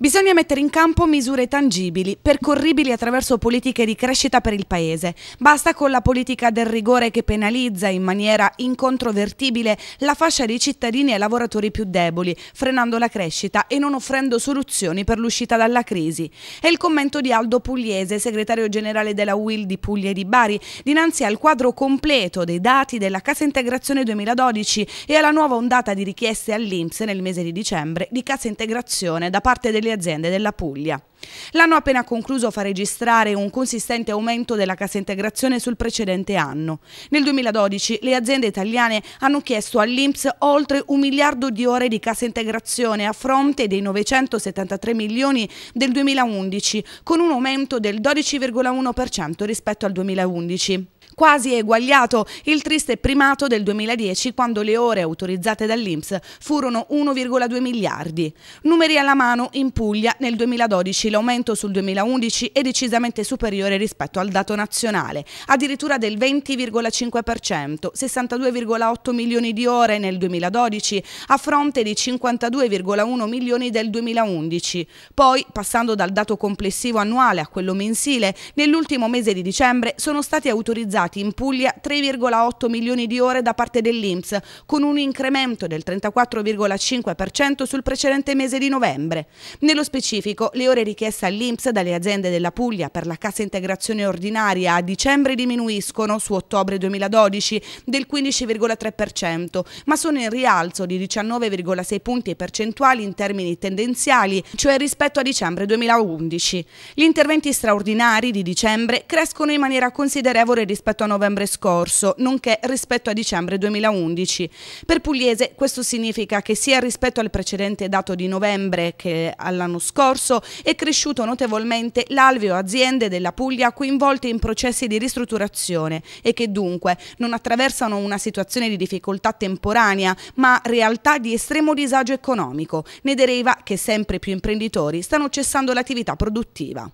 Bisogna mettere in campo misure tangibili, percorribili attraverso politiche di crescita per il Paese. Basta con la politica del rigore che penalizza in maniera incontrovertibile la fascia dei cittadini e lavoratori più deboli, frenando la crescita e non offrendo soluzioni per l'uscita dalla crisi. È il commento di Aldo Pugliese, segretario generale della UIL di Puglia e di Bari, dinanzi al quadro completo dei dati della Cassa Integrazione 2012 e alla nuova ondata di richieste all'Inps nel mese di dicembre di Cassa Integrazione da parte delle le aziende della Puglia. L'anno appena concluso fa registrare un consistente aumento della cassa integrazione sul precedente anno. Nel 2012 le aziende italiane hanno chiesto all'Inps oltre un miliardo di ore di cassa integrazione a fronte dei 973 milioni del 2011, con un aumento del 12,1% rispetto al 2011 quasi eguagliato il triste primato del 2010 quando le ore autorizzate dall'Inps furono 1,2 miliardi. Numeri alla mano, in Puglia nel 2012 l'aumento sul 2011 è decisamente superiore rispetto al dato nazionale, addirittura del 20,5%, 62,8 milioni di ore nel 2012 a fronte di 52,1 milioni del 2011. Poi, passando dal dato complessivo annuale a quello mensile, nell'ultimo mese di dicembre sono stati autorizzati effettuati in Puglia 3,8 milioni di ore da parte dell'Inps, con un incremento del 34,5% sul precedente mese di novembre. Nello specifico, le ore richieste all'Inps dalle aziende della Puglia per la cassa integrazione ordinaria a dicembre diminuiscono su ottobre 2012 del 15,3%, ma sono in rialzo di 19,6 punti percentuali in termini tendenziali, cioè rispetto a dicembre 2011. Gli interventi straordinari di dicembre crescono in maniera considerevole rispetto rispetto a novembre scorso, nonché rispetto a dicembre 2011. Per Pugliese questo significa che sia rispetto al precedente dato di novembre che all'anno scorso è cresciuto notevolmente l'alveo aziende della Puglia coinvolte in processi di ristrutturazione e che dunque non attraversano una situazione di difficoltà temporanea, ma realtà di estremo disagio economico. Ne deriva che sempre più imprenditori stanno cessando l'attività produttiva.